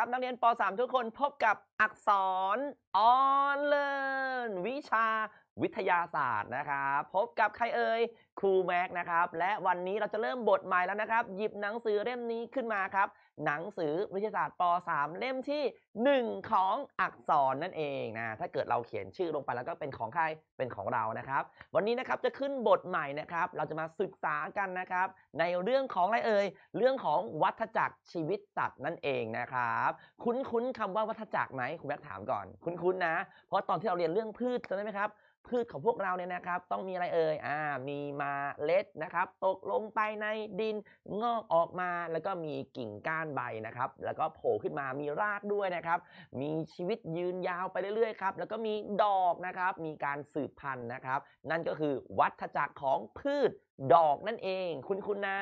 ครับนักเรียนป .3 ทุกคนพบกับอักษรออนเลิร์นวิชาวิทยาศาสตร์นะครับ พบกับใครเอ่ยครูแม็กนะครับ และวันนี้เราจะเริ่มบทใหม่แล้วนะครับ หยิบหนังสือเล่มนี้ขึ้นมาครับ หนังสือวิทยาศาสตร์ป .3 เล่มที่1ของอักษรนั่นเองนะถ้าเกิดเราเขียนชื่อลงไปแล้วก็เป็นของใครเป็นของเรานะครับ วันนี้นะครับจะขึ้นบทใหม่นะครับ เราจะมาศึกษากันนะครับ ในเรื่องของอะไรเอ่ยเรื่องของวัฏจักรชีวิตสัตว์นั่นเองนะครับ คุ้นๆคำว่าวัฏจักรไหมคุณแม็กถามก่อน คุ้นๆนะ เพราะตอนที่เราเรียนเรื่องพืชจำได้ไหมครับพืชของพวกเราเนี่ยนะครับต้องมีอะไรเอ่ยอ่า มีมาเล็ดนะครับตกลงไปในดินงอกออกมาแล้วก็มีกิ่งก้านใบนะครับ แล้วก็โผล่ขึ้นมามีรากด้วยนะครับ มีชีวิตยืนยาวไปเรื่อยๆครับแล้วก็มีดอกนะครับมีการสืบพันธุ์นะครับ นั่นก็คือวัฏจักรของพืชดอกนั่นเอง คุณๆนะ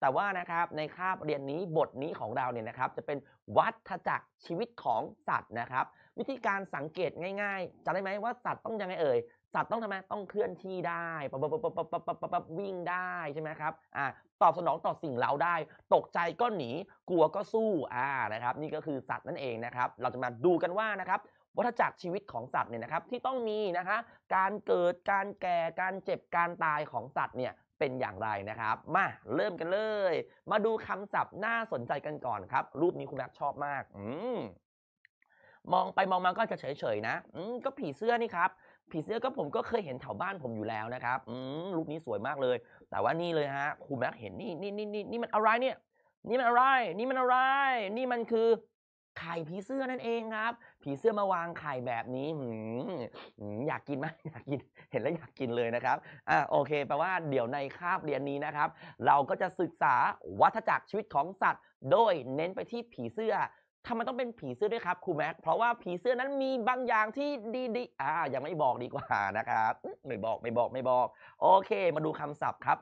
แต่ว่านะครับในคาบเรียนนี้บทนี้ของเราเนี่ยนะครับจะเป็นวัฏจักรชีวิตของสัตว์นะครับ วิธีการสังเกตง่าย ๆจำได้ไหมว่าสัตว์ต้องยังไงเอ่ยสัตว์ต้องทำไมต้องเคลื่อนที่ได้ปั๊บปั๊บปั๊บปั๊บปั๊บปั๊บวิ่งได้ใช่ไหมครับ อ่า ตอบสนองต่อสิ่งเราได้ ตกใจก็หนี กลัวก็สู้อ่านะครับ นี่ก็คือสัตว์นั่นเองนะครับ เราจะมาดูกันว่านะครับ วัฏจักรชีวิตของสัตว์เนี่ยนะครับ ที่ต้องมีนะคะ การเกิดการแก่การเจ็บการตายของสัตว์เนี่ยเป็นอย่างไรนะครับ มาเริ่มกันเลย มาดูคำศัพท์น่าสนใจกันก่อนครับ รูปนี้คุณแม็กชอบมาก อืมมองไปมองมาก็จะเฉยๆนะ อืมก็ผีเสื้อนี่ครับผีเสื้อก็ผมก็เคยเห็นแถวบ้านผมอยู่แล้วนะครับ อืมรูปนี้สวยมากเลย แต่ว่านี่เลยฮะครูแม็กเห็นนี่นี่นี่นี่นี่มันอะไรเนี่ย นี่มันอะไร นี่มันอะไร นี่มันคือ ไข่ผีเสื้อนั่นเองครับ ผีเสื้อมาวางไข่แบบนี้อยากกินไหมอยากกิน เห็นแล้วอยากกินเลยนะครับอ่าโอเคแปลว่าเดี๋ยวในคาบเรียนนี้นะครับ เราก็จะศึกษาวัฏจักรชีวิตของสัตว์ โดยเน้นไปที่ผีเสื้อทำไมต้องเป็นผีเสื้อด้วยครับครูแม็ก เพราะว่าผีเสื้อนั้นมีบางอย่างที่ดีๆ อ่ายังไม่บอกดีกว่านะครับ ไม่บอกไม่บอกไม่บอก โอเค มาดูคำศัพท์ครับ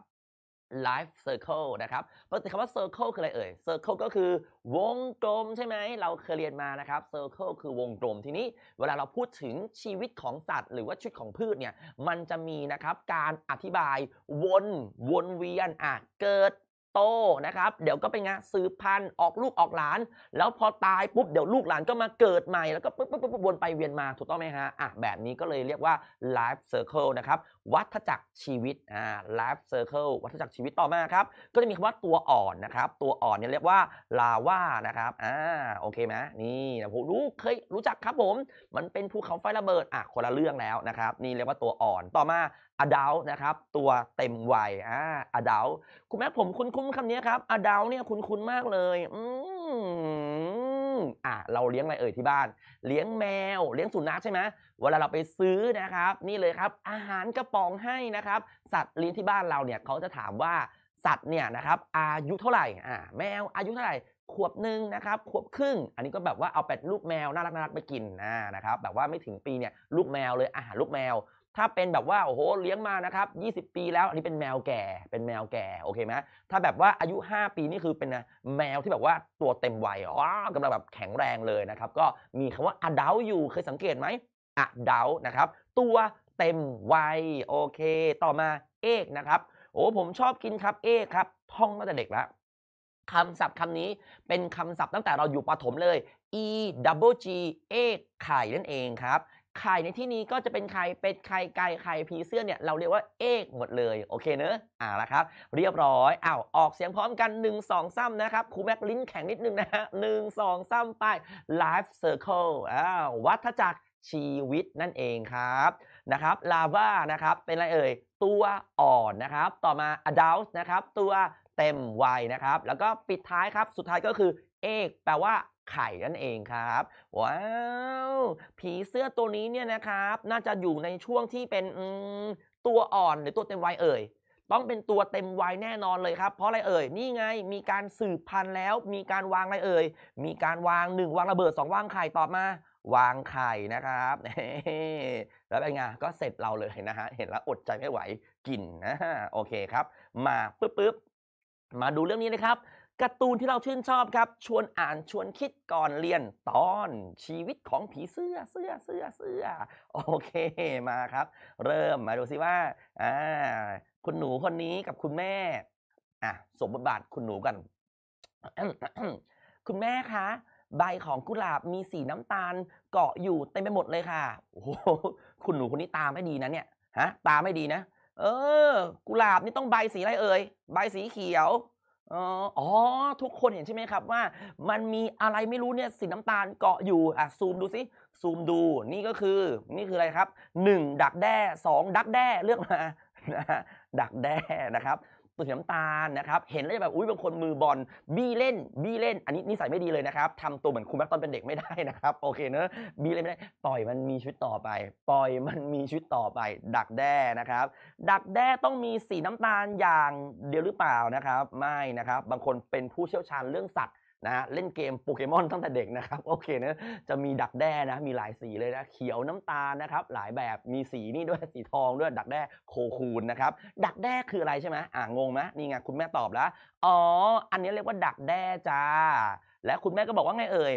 life circle นะครับปกติคำว่า circle คืออะไรเอ่ย circle ก็คือวงกลมใช่ไหม เราเคยเรียนมานะครับ circle คือวงกลม ทีนี้เวลาเราพูดถึงชีวิตของสัตว์ หรือว่าชีวิตของพืชเนี่ย มันจะมีนะครับการอธิบายวนวนเวียนอ่ะเกิดโตนะครับเดี๋ยวก็ไปงะสืบพันธุ์ออกลูกออกหลาน แล้วพอตายปุ๊บเดี๋ยวลูกหลานก็มาเกิดใหม่แล้วก็ปุ๊บปุ๊บปุ๊บวนไปเวียนมาถูกต้องไหมฮะอ่ะแบบนี้ก็เลยเรียกว่า l i ซ e circle นะครับวัฏจักรชีวิตอ่า l i ซ e circle วัฏจักรชีวิตต่อมาครับก็จะมีคำว่าตัวอ่อนนะครับตัวอ่อนเนี่ยเรียกว่าลาว่านะครับอ่า โอเคไหมนี่นะผมรู้เคยรู้จักครับผม มันเป็นภูเขาไฟระเบิดอ่ะคนละเรื่องแล้วนะครับนี่เรียกว่าตัวอ่อนต่อมาอ d ดลนะครับตัวเต็มวัยอ่าอ d ดลคุณแม่ผมคุ้นคุ้นคำนี้ครับอ d ดลเนี่ยคุ้นคุ้นมากเลยอืมอ่าเราเลี้ยงอะไรเอ่ยที่บ้าน เลี้ยงแมว เลี้ยงสุนัขใช่ไหมเวลาเราไปซื้อนะครับ นี่เลยครับอาหารกระป๋องให้นะครับสัตว์เลี้ยงที่บ้านเราเนี่ยเขาจะถามว่าสัตว์เนี่ยนะครับอายุเท่าไหร่อ่าแมวอายุเท่าไหร่ขวบหนึ่งนะครับขวบครึ่ง อันนี้ก็แบบว่าเอาแปดลูกแมว น่ารักน่ารักไปกินนะนะครับแบบว่าไม่ถึงปีเนี่ยลูกแมวเลยอาหารลูกแมวถ้าเป็นแบบว่า โอ้โหเลี้ยงมานะครับ 20 ปีแล้ว อันนี้เป็นแมวแก่ เป็นแมวแก่ โอเคไหมถ้าแบบว่าอายุ 5 ปีนี่คือเป็น แมวที่แบบว่าตัวเต็มวัยอ๋อกำลังแบบแข็งแรงเลยนะครับ ก็มีคำว่า adult อยู่เคยสังเกตไหม adult นะครับ ตัวเต็มวัยโอเค ต่อมาเอกนะครับ โอ้ผมชอบกินครับ เอกครับท่องตั้งแต่เด็กแล้วคำศัพท์คำนี้เป็นคำศัพท์ตั้งแต่เราอยู่ปฐมเลย e double g เอกไข่นั่นเองครับไข่ในที่นี้ก็จะเป็นไข่เป็ดไข่ไก่ไข่ผีเสื้อเนี่ยเราเรียกว่าเอกหมดเลยโอเคเนอะอ่าละครับเรียบร้อยอ้าวออกเสียงพร้อมกัน 1 2ซ้ำนะครับ ครูแม็กลิ้นแข็งนิดนึงนะฮะหนึ่งสองซ้ำไป life circle อ้าววัฏจักรชีวิตนั่นเองครับนะครับลาวานะครับเป็นอะไรเอ่ย ตัวอ่อนนะครับต่อมา adult นะครับ ตัวเต็มวัยนะครับ แล้วก็ปิดท้ายครับสุดท้ายก็คือเอกแปลว่าไข่นั่นเองครับว้าวผีเสื้อตัวนี้เนี่ยนะครับ น่าจะอยู่ในช่วงที่เป็นตัวอ่อนหรือตัวเต็มวัยเอ่ยต้องเป็นตัวเต็มวัยแน่นอนเลยครับเพราะอะไรเอ่ย นี่ไงมีการสืบพันธุ์แล้ว มีการวางอะไรเอ่ย มีการวางหนึ่งวางระเบิดสองวางไข่ตอบมา วางไข่นะครับแล้วเป็นไงก็เสร็จเราเลยนะฮะ เห็นแล้วอดใจไม่ไหวกินนะโอเคครับ มาปึ๊บปึ๊บมาดูเรื่องนี้นะครับการ์ตูนที่เราชื่นชอบครับ ชวนอ่านชวนคิดก่อนเรียนตอน ชีวิตของผีเสื้อเสื้อเสื้อเสื้อโอเคมาครับ เริ่มมาดูซิว่าอ่าคุณหนูคนนี้กับคุณแม่ อ่ะสมบทบาทคุณหนูกันคุณแม่คะใบของกุหลาบมีสีน้ำตาลเกาะอยู่เต็มไปหมดเลยค่ะโอ้โหคุณหนูคนนี้ตาไม่ดีนะเนี่ยฮะ ตาไม่ดีนะเออ กุหลาบนี่ต้องใบสีอะไรเอ่ยใบสีเขียวอ๋อ ทุกคนเห็นใช่ไหมครับว่า มันมีอะไรไม่รู้เนี่ยสีน้ำตาลเกาะอยู่อ่ะซูมดูสิซูมดูนี่ก็คือ นี่คืออะไรครับ1ดักแด้2ดักแด้ เลือกมานะดักแด้นะครับตัวสีน้ำตาลนะครับ เห็นแล้วจะแบบอุ้ยบางคนมือบอลบี้เล่นบี้เล่น อันนี้นิสัยไม่ดีเลยนะครับทำตัวเหมือนคุณแม็กตอนเป็นเด็กไม่ได้นะครับโอเคเนอะบี้เล่นไม่ได้ ปล่อยมันมีชีวิตต่อไปปล่อยมันมีชีวิตต่อไป ดักแด้นะครับดักแด้ต้องมีสีน้ำตาลอย่างเดียวหรือเปล่านะครับไม่นะครับ บางคนเป็นผู้เชี่ยวชาญเรื่องสัตว์นะเล่นเกมโปเกมอนตั้งแต่เด็กนะครับโอเคนะ จะมีดักแด้นะมีหลายสีเลยนะเขียวน้ำตาลนะครับ หลายแบบมีสีนี่ด้วยสีทองด้วยดักแด้โคคูนนะครับ ดักแด้คืออะไรใช่ไหมอ่างงไหมนี่ไงคุณแม่ตอบแล้วอ๋อ อันนี้เรียกว่าดักแด้จ้าและคุณแม่ก็บอกว่าไงเอ่ย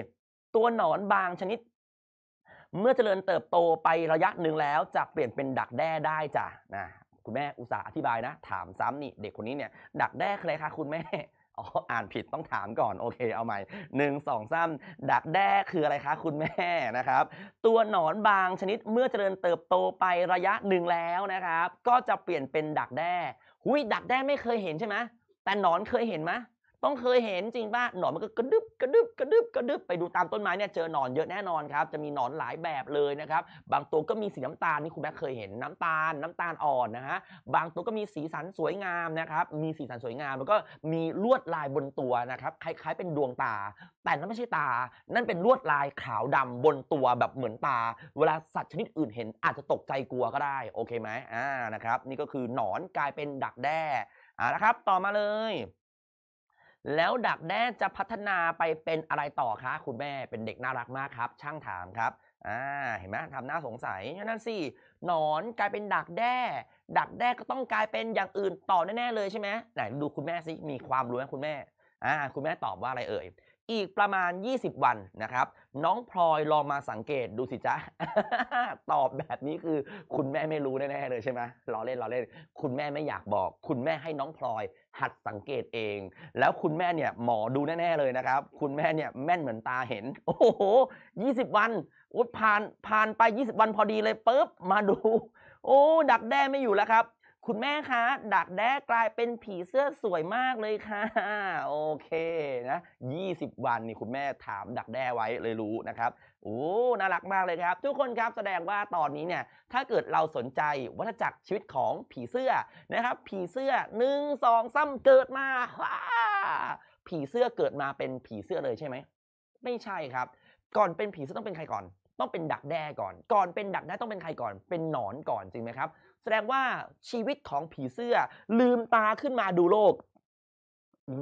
ตัวหนอนบางชนิด เมื่อเจริญเติบโตไประยะหนึ่งแล้ว จะเปลี่ยนเป็นดักแด้ได้จ้ะนะคุณแม่อุตส่าห์อธิบายนะ ถามซ้ำนี่ เด็กคนนี้เนี่ย ดักแด้ใครคะคุณแม่อ๋อ อ่านผิดต้องถามก่อนโอเค เอาใหม่หนึ่งสองสามดักแด้คืออะไรคะ คุณแม่นะครับ ตัวหนอนบางชนิดเมื่อเจริญเติบโตไประยะหนึ่งแล้วนะครับ ก็จะเปลี่ยนเป็นดักแด้หุยดักแด้ไม่เคยเห็นใช่ไหมแต่หนอนเคยเห็นไหมต้องเคยเห็นจริงป่ะหนอนมันก็กระดึบกระดึบกระดึบกระดึบไปดูตามต้นไม้เนี่ยเจอหนอนเยอะแน่นอนครับ จะมีหนอนหลายแบบเลยนะครับบางตัวก็มีสีน้ำตาลนี่คุณแม่เคยเห็น น้ำตาลน้ำตาลอ่อนนะฮะบางตัวก็มีสีสันสวยงามนะครับมีสีสันสวยงามแล้วก็มีลวดลายบนตัวนะครับคล้ายๆ เป็นดวงตา แต่นั่นไม่ใช่ตา นั่นเป็นลวดลายขาวดำบนตัวแบบเหมือนตาเวลาสัตว์ชนิดอื่นเห็น อาจจะตกใจกลัวก็ได้โอเคไหมอ่านะครับนี่ก็คือหนอนกลายเป็นดักแด้อ่านะครับต่อมาเลยแล้วดักแด้จะพัฒนาไปเป็นอะไรต่อคะคุณแม่เป็นเด็กน่ารักมากครับ ช่างถามครับอ่าเห็นไหมทำหน้าสงสัยนั่นสิหนอนกลายเป็นดักแด้ดักแด้ก็ต้องกลายเป็นอย่างอื่นต่อแน่ๆเลยใช่ไหมไหนดูคุณแม่สิมีความรู้ไหมคุณแม่อ่าคุณแม่ตอบว่าอะไรเอ่ยอีกประมาณ 20 วันนะครับ น้องพลอยลองมาสังเกตดูสิจ๊ะตอบแบบนี้คือ คุณแม่ไม่รู้แน่ๆเลยใช่ไหมรอเล่นรอเล่น คุณแม่ไม่อยากบอก คุณแม่ให้น้องพลอยหัดสังเกตเอง แล้วคุณแม่เนี่ยหมอดูแน่ๆเลยนะครับ คุณแม่เนี่ยแม่นเหมือนตาเห็น โอ้โห 20 วันผ่านผ่านไป 20 วันพอดีเลยปุ๊บมาดู โอ้ดักแด้ไม่อยู่แล้วครับคุณแม่คะ ดักแด้กลายเป็นผีเสื้อสวยมากเลยค่ะโอเคนะ20วันนี่คุณแม่ถามดักแด้ไว้เลยรู้นะครับโอ้ น่ารักมากเลยครับ ทุกคนครับแสดงว่าตอนนี้เนี่ย ถ้าเกิดเราสนใจวัฏจักรชีวิตของผีเสื้อนะครับ ผีเสื้อ 1 2ำเกิดมาผีเสื้อเกิดมาเป็นผีเสื้อเลยใช่ไหม ไม่ใช่ครับ ก่อนเป็นผีเสื้อต้องเป็นใครก่อน ต้องเป็นดักแด้ก่อน ก่อนเป็นดักแด้ต้องเป็นใครก่อน เป็นหนอนก่อนจริงไหมครับแสดงว่าชีวิตของผีเสื้อ ลืมตาขึ้นมาดูโลก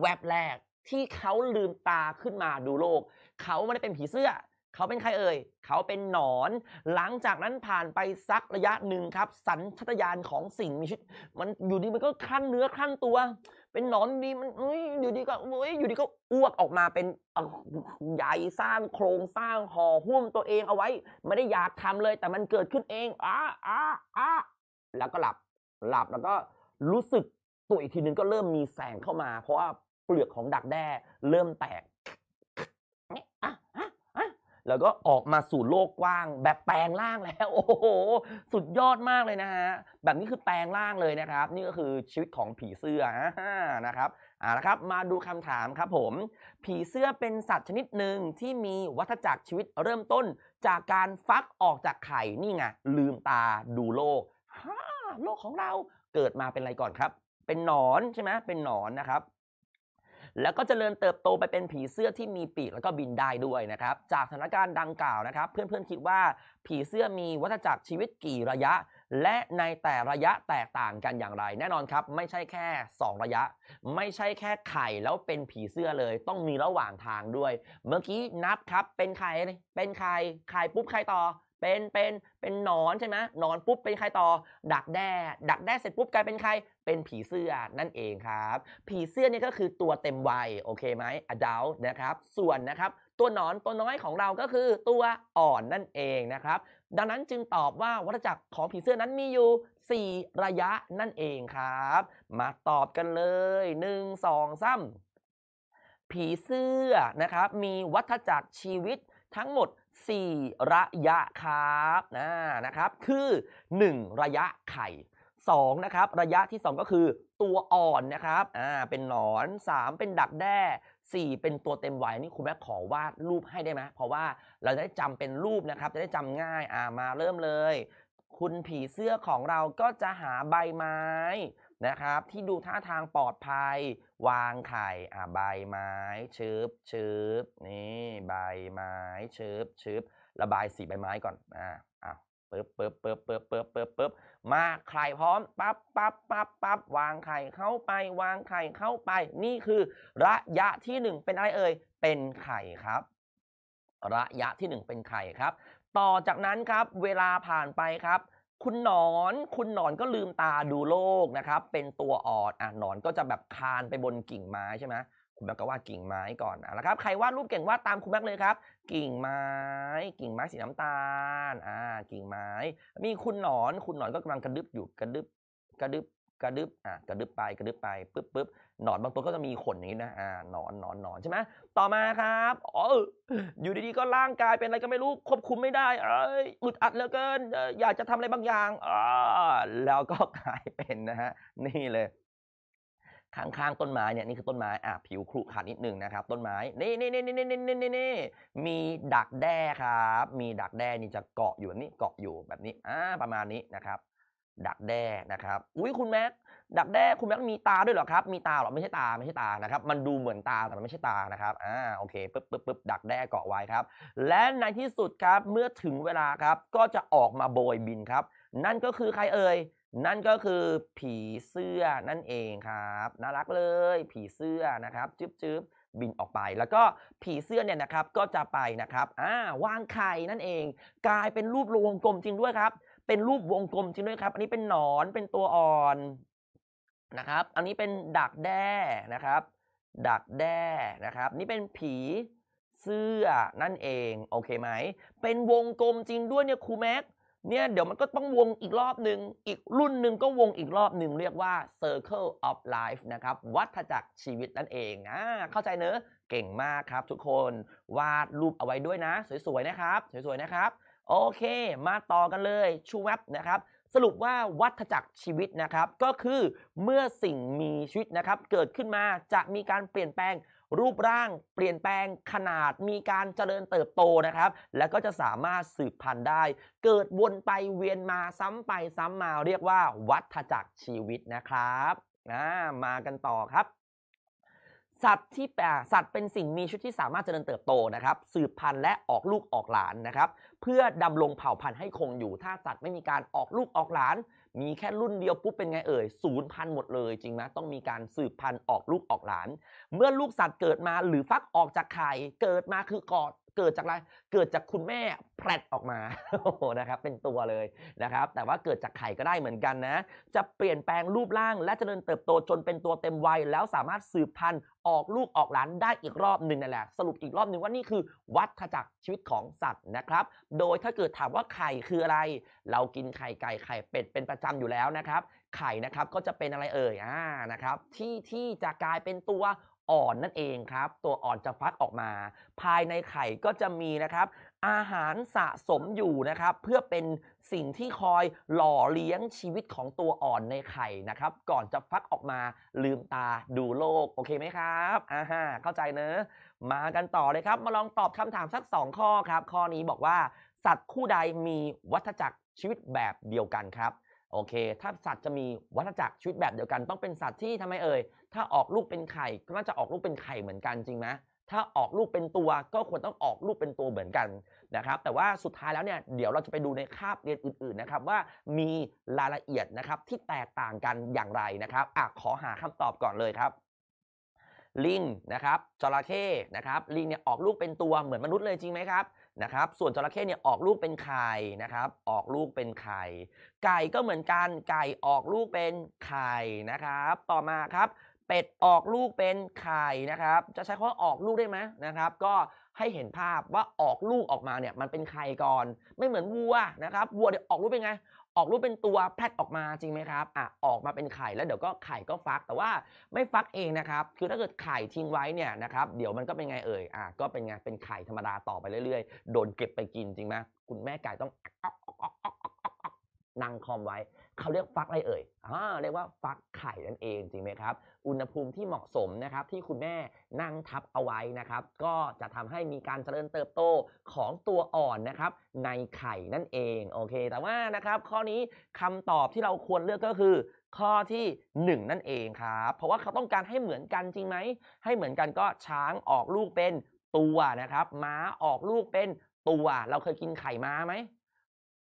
แวบแรกที่เขาลืมตาขึ้นมาดูโลกเขาไม่ได้เป็นผีเสื้อเขาเป็นใครเอ่ยเขาเป็นหนอน หลังจากนั้นผ่านไปสักระยะหนึ่งครับสันทัตยานของสิ่งมีชีวิตมันอยู่ดีมันก็ขั้นเนื้อขั้นตัว เป็นหนอนดีมันอยู่ดีก็อยู่ดีก็อ้วกออกมาเป็น ใหญ่สร้างโครงสร้างห่อหุ้มตัวเองเอาไว้ไม่ได้อยากทำเลย แต่มันเกิดขึ้นเองอ้าอ้าอ้าแล้วก็หลับหลับแล้วก็รู้สึกตัวอีกทีนึงก็เริ่มมีแสงเข้ามา เพราะว่าเปลือกของดักแด้เริ่มแตกแล้วก็ออกมาสู่โลกกว้าง แบบแปลงร่างแล้ว โอ้โห สุดยอดมากเลยนะฮะแบบนี้คือแปลงร่างเลยนะครับ นี่ก็คือชีวิตของผีเสื้อนะครับอ่านะครับมาดูคำถามครับผมผีเสื้อเป็นสัตว์ชนิดหนึ่งที่มีวัฏจักรชีวิตเริ่มต้นจากการฟักออกจากไข่นี่ไงลืมตาดูโลก้าโลกของเราเกิดมาเป็นอะไรก่อนครับ เป็นหนอนใช่ไหมเป็นหนอนนะครับ แล้วก็จเจริญเติบโตไปเป็นผีเสื้อที่มีปีกแล้วก็บินได้ด้วยนะครับ จากสถานการณ์ดังกล่าวนะครับ เพื่อนๆคิดว่า ผีเสื้อมีวัฏจักรชีวิตกี่ระยะ และในแต่ระยะแตกต่างกันอย่างไร แน่นอนครับ ไม่ใช่แค่ 2 ระยะ ไม่ใช่แค่ไข่แล้วเป็นผีเสื้อเลยต้องมีระหว่างทางด้วย เมื่อกี้นับครับ เป็นไข่เป็นไข่ไข่ปุ๊บไข่ต่อเป็นเป็นเป็นนอนใช่ไหมนอนปุ๊บเป็นใครต่อดักแด้ดักแด้เสร็จปุ๊บกลายเป็นใครเป็นผีเสื้อนั่นเองครับ ผีเสื้อนี่ก็คือตัวเต็มวัยโอเคไหมอดัลนะครับ ส่วนนะครับตัวนอนตัวน้อยของเราก็คือตัวอ่อนนั่นเองนะครับ ดังนั้นจึงตอบว่าวัฏจักรของผีเสื้อนั้นมีอยู่4ระยะนั่นเองครับ มาตอบกันเลย1 2 3ผีเสื้อนะครับมีวัฏจักรชีวิตทั้งหมดสี่ระยะครับนะนะครับคือ1ระยะไข่2นะครับระยะที่2ก็คือตัวอ่อนนะครับอ่าเป็นหนอน 3 เป็นดักแด้4เป็นตัวเต็มวัยนี่คุณแม่ขอวาดรูปให้ได้ไหมเพราะว่าเราจะได้จำเป็นรูปนะครับจะได้จำง่ายอ่ามาเริ่มเลยคุณผีเสื้อของเราก็จะหาใบไม้นะครับ ที่ดูท่าทางปลอดภัย วางไข่ อ่ะใบไม้ชืบชืบนี่ ใบไม้ชืบชืบระบายสีใบไม้ก่อนอ่ะอ้าวปึ๊บปึ๊บปึ๊บปึ๊บปึ๊บปึ๊บปึ๊บมาไข่พร้อมปั๊บปั๊บปั๊บปั๊บวางไข่เข้าไปวางไข่เข้าไป นี่คือ ระยะที่หนึ่งเป็นอะไรเอ่ย เป็นไข่ครับ ระยะที่หนึ่งเป็นไข่ครับต่อจากนั้นครับเวลาผ่านไปครับ คุณหนอน คุณหนอนก็ลืมตาดูโลกนะครับเป็นตัวอ่อนอ่ะหนอนก็จะแบบคานไปบนกิ่งไม้ใช่ไหมคุณแม็กก็วาดกิ่งไม้ก่อนอ่ะแล้วครับ ใครวาดรูปเก่งวาดตามคุณแม็กเลยครับ กิ่งไม้ กิ่งไม้สีน้ำตาลอ่ากิ่งไม้ มีคุณหนอนคุณหนอนก็กำลังกระดึบอยู่กระดึบกระดึบกระดึบอ่ะกระดึบไป กระดึบไป ปึ๊บปึ๊บหนอนบางตัวก็จะมีขนอย่างนี้นะ อ่าหนอนหนอนหนอนใช่ไหมต่อมาครับอ๋อ อยู่ดีๆก็ร่างกายเป็นอะไรก็ไม่รู้ ควบคุมไม่ได้เอ้ยอึดอัดเหลือเกิน อยากจะทำอะไรบางอย่างอ่าแล้วก็กลายเป็นนะฮะ นี่เลย ข้างๆต้นไม้เนี่ย นี่คือต้นไม้ อ่ะผิวครุขระนิดนึงนะครับ ต้นไม้นี่นี่นี่นี่นี่นี่นี่นี่ มีดักแด้ครับ มีดักแด้นี่จะเกาะอยู่แบบนี้ เกาะอยู่แบบนี้ อ่า ประมาณนี้นะครับดักแด้นะครับ อุ้ยคุณแม็กดักแด้คุณแม็กมีตาด้วยเหรอครับ มีตาเหรอ ไม่ใช่ตา ไม่ใช่ตา นะครับ มันดูเหมือนตา แต่มันไม่ใช่ตา นะครับ อ่า โอเคปึ๊บปึ๊บปึ๊บดักแด้เกาะไว้ครับ และในที่สุดครับ เมื่อถึงเวลาครับ ก็จะออกมาโบยบินครับ นั่นก็คือใครเอ่ยนั่นก็คือผีเสื้อนั่นเองครับ น่ารักเลย ผีเสื้อนะครับจึ๊บจึ๊บบินออกไป แล้วก็ผีเสื้อเนี่ยนะครับ ก็จะไปนะครับ อ่า วางไข่นั่นเอง กลายเป็นรูปวงกลมจริงด้วยครับเป็นรูปวงกลมจริงด้วยครับ อันนี้เป็นหนอน เป็นตัวอ่อนนะครับ อันนี้เป็นดักแด้นะครับ ดักแด้นะครับ นี่เป็นผีเสื้อนั่นเอง โอเคไหม เป็นวงกลมจริงด้วยเนี่ยครูแม็ก เนี่ย เดี๋ยวมันก็ต้องวงอีกรอบหนึ่ง อีกรุ่นหนึ่งก็วงอีกรอบหนึ่งเรียกว่า circle of life นะครับ วัฏจักรชีวิตนั่นเอง อ่าเข้าใจเนอะ เก่งมากครับ ทุกคนวาดรูปเอาไว้ด้วยนะ สวยๆนะครับสวยๆนะครับโอเค มาต่อกันเลยชูแวบนะครับ สรุปว่าวัฏจักรชีวิตนะครับ ก็คือเมื่อสิ่งมีชีวิตนะครับ เกิดขึ้นมาจะมีการเปลี่ยนแปลงรูปร่าง เปลี่ยนแปลงขนาดมีการเจริญเติบโตนะครับ แล้วก็จะสามารถสืบพันธุ์ได้ เกิดวนไปเวียนมาซ้ำไปซ้ำมาเรียกว่า วัฏจักรชีวิตนะครับมากันต่อครับ สัตว์ที่แปลสัตว์เป็นสิ่งมีชีวิตที่สามารถเจริญเติบโตนะครับสืบพันธุ์และออกลูกออกหลานนะครับพื่อดำรงเผ่าพันธุ์ให้คงอยู่ ถ้าสัตว์ไม่มีการออกลูกออกหลาน มีแค่รุ่นเดียวปุ๊บเป็นไงเอ่ย ศูนย์พันหมดเลยจริงไหม ต้องมีการสืบพันธุ์ออกลูกออกหลาน เมื่อลูกสัตว์เกิดมาหรือฟักออกจากไข่ เกิดมาคือกอดเกิดจากอะไร เกิดจากคุณแม่แพรดออกมาโอ้โหนะครับเป็นตัวเลยนะครับ แต่ว่าเกิดจากไข่ก็ได้เหมือนกันนะ จะเปลี่ยนแปลงรูปร่างและเจริญเติบโตจนเป็นตัวเต็มวัยแล้วสามารถสืบพันธุ์ออกลูกออกหลานได้อีกรอบหนึ่งนั่นแหละสรุปอีกรอบหนึ่งว่านี่คือ วัฏจักรชีวิตของสัตว์นะครับ โดยถ้าเกิดถามว่าไข่คืออะไร เรากินไข่ไก่ไข่เป็ดเป็นประจำอยู่แล้วนะครับ ไข่นะครับก็จะเป็นอะไรเอ่ยอ่านะครับที่ที่จะกลายเป็นตัวอ่อนนั่นเองครับ ตัวอ่อนจะ ฟักออกมา ภายในไข่ก็จะมีนะครับ อาหารสะสมอยู่นะครับ เพื่อเป็นสิ่งที่คอยหล่อเลี้ยงชีวิตของตัวอ่อนในไข่นะครับ ก่อนจะฟักออกมาลืมตาดูโลกโอเคไหมครับอ่าฮะเข้าใจเนอะมากันต่อเลยครับ มาลองตอบคำถามสัก 2 ข้อครับ ข้อนี้บอกว่า สัตว์คู่ใดมีวัฏจักรชีวิตแบบเดียวกันครับโอเค ถ้าสัตว์จะมีวัฏจักรชีวิตแบบเดียวกัน ต้องเป็นสัตว์ที่ทำไมเอ่ย ถ้าออกลูกเป็นไข่ก็น่าจะออกลูกเป็นไข่เหมือนกันจริงไหมถ้าออกลูกเป็นตัวก็ควรต้องออกลูกเป็นตัวเหมือนกันนะครับ แต่ว่าสุดท้ายแล้วเนี่ย เดี๋ยวเราจะไปดูในคาบเรียนอื่นๆนะครับว่ามีรายละเอียดนะครับที่แตกต่างกันอย่างไรนะครับอ่ะขอหาคำตอบก่อนเลยครับ ลิงนะครับ จระเข้นะครับ ลิงเนี่ยออกลูกเป็นตัวเหมือนมนุษย์เลยจริงไหมครับนะครับส่วนจระเข้เนี่ยออกลูกเป็นไข่นะครับ ออกลูกเป็นไข่ไก่ก็เหมือนกันไก่ออกลูกเป็นไข่นะครับ ต่อมาครับ เป็ดออกลูกเป็นไข่นะครับจะใช้คำว่าออกลูกได้ไหมนะครับก็ให้เห็นภาพว่าออกลูกออกมาเนี่ยมันเป็นไข่ก่อน ไม่เหมือน วัวนะครับวัวเดี๋ยวออกลูกเป็นไงออกรูปเป็นตัวแพทออกมาจริงไหมครับอ่ะออกมาเป็นไข่แล้วเดี๋ยวก็ไข่ก็ฟัก แต่ว่าไม่ฟักเองนะครับ คือถ้าเกิดไข่ทิ้งไว้เนี่ยนะครับเดี๋ยวมันก็เป็นไงเอ่ย อ่ะก็เป็นไงเป็นไข่ธรรมดาต่อไปเรื่อยๆ โดนเก็บไปกินจริงไหมคุณแม่ไก่ต้องนั่งคอมไว้เขาเรียกฟักอะไรเอ่ยอ่าเรียกว่าฟักไข่นั่นเองจริงไหมครับ อุณหภูมิที่เหมาะสมนะครับที่คุณแม่นั่งทับเอาไว้นะครับ ก็จะทำให้มีการเจริญเติบโตของตัวอ่อนนะครับ ในไข่นั่นเองโอเคแต่ว่านะครับข้อนี้คำตอบที่เราควรเลือกก็คือข้อที่ 1 นั่นเองครับเพราะว่าเขาต้องการให้เหมือนกันจริงไหมให้เหมือนกันก็ช้างออกลูกเป็นตัวนะครับ ม้าออกลูกเป็นตัว เราเคยกินไข่ม้าไหม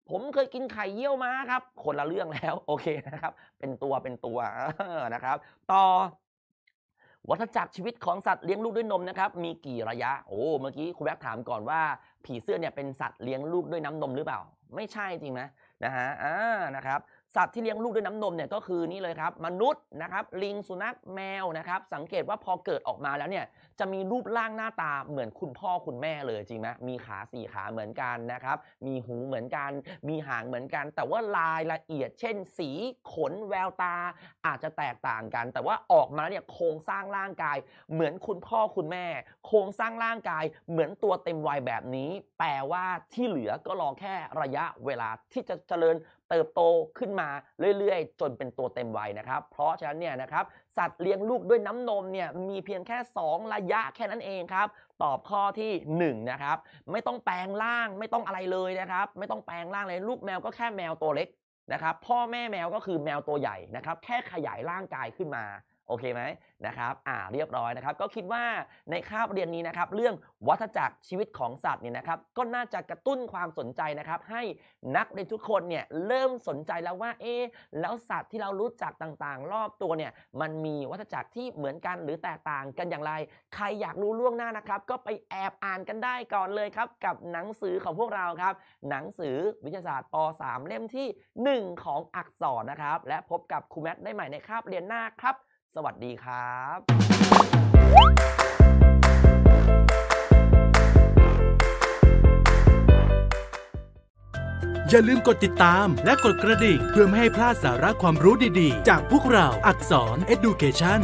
ผมเคยกินไข่เยี่ยวมาครับ คนละเรื่องแล้ว โอเคนะครับ เป็นตัวเป็นตัวนะครับ ต่อวัฏจักรชีวิตของสัตว์เลี้ยงลูกด้วยนมนะครับ มีกี่ระยะ โอ้ เมื่อกี้คุณแบ๊กถามก่อนว่า ผีเสื้อเนี่ยเป็นสัตว์เลี้ยงลูกด้วยน้ำนมหรือเปล่า ไม่ใช่จริงนะนะฮะอ่านะครับสัตว์ที่เลี้ยงลูกด้วยน้ำนมเนี่ยก็คือนี่เลยครับ มนุษย์นะครับ ลิงสุนัขแมวนะครับ สังเกตว่าพอเกิดออกมาแล้วเนี่ยจะมีรูปร่างหน้าตาเหมือนคุณพ่อคุณแม่เลยจริงไหมมีขาสี่ขาเหมือนกันนะครับ มีหูเหมือนกัน มีหางเหมือนกัน แต่ว่าลายละเอียดเช่นสีขนแววตา อาจจะแตกต่างกัน แต่ว่าออกมาเนี่ยโครงสร้างร่างกาย เหมือนคุณพ่อคุณแม่ โครงสร้างร่างกาย เหมือนตัวเต็มวัยแบบนี้ แปลว่าที่เหลือก็รอแค่ระยะเวลาที่จะเจริญเติบโตขึ้นมาเรื่อยๆจนเป็นตัวเต็มวัยนะครับ เพราะฉะนั้นเนี่ยนะครับสัตว์เลี้ยงลูกด้วยน้ำนมเนี่ยมีเพียงแค่ 2 ระยะแค่นั้นเองครับตอบข้อที่1นะครับไม่ต้องแปลงร่างไม่ต้องอะไรเลยนะครับไม่ต้องแปลงร่างเลยลูกแมวก็แค่แมวตัวเล็กนะครับพ่อแม่แมวก็คือแมวตัวใหญ่นะครับแค่ขยายร่างกายขึ้นมาโอเคไหมนะครับอ่าเรียบร้อยนะครับก็คิดว่าในคาบเรียนนี้นะครับเรื่องวัฏจักรชีวิตของสัตว์เนี่ยนะครับก็น่าจะกระตุ้นความสนใจนะครับ ให้นักเรียนทุกคนเนี่ยเริ่มสนใจแล้วว่าเอ๊แล้วสัตว์ที่เรารู้จักต่างๆ รอบตัวเนี่ยมันมีวัฏจักรที่เหมือนกันหรือแตกต่างกันอย่างไร ใครอยากรู้ล่วงหน้านะครับก็ไปแอบอ่านกันได้ก่อนเลยครับ กับหนังสือของพวกเราครับ หนังสือวิทยาศาสตร์ป .3 เล่มที่ 1 ของอักษรนะครับ และพบกับครูแมทได้ใหม่ในคาบเรียนหน้าครับสวัสดีครับ อย่าลืมกดติดตามและกดกระดิ่งเพื่อไม่ให้พลาดสาระความรู้ดีๆ จากพวกเราอักษร Education